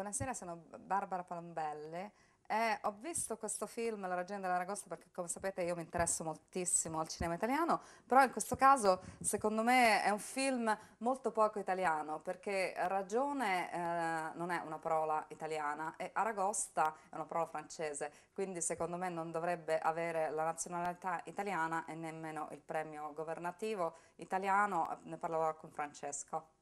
buonasera, sono Barbara Palombelle. Eh, ho visto questo film, La ragione dell'Aragosta, perché come sapete io mi interesso moltissimo al cinema italiano, però in questo caso secondo me è un film molto poco italiano, perché ragione eh, non è una parola italiana e Aragosta è una parola francese, quindi secondo me non dovrebbe avere la nazionalità italiana e nemmeno il premio governativo italiano, ne parlerò con Francesco.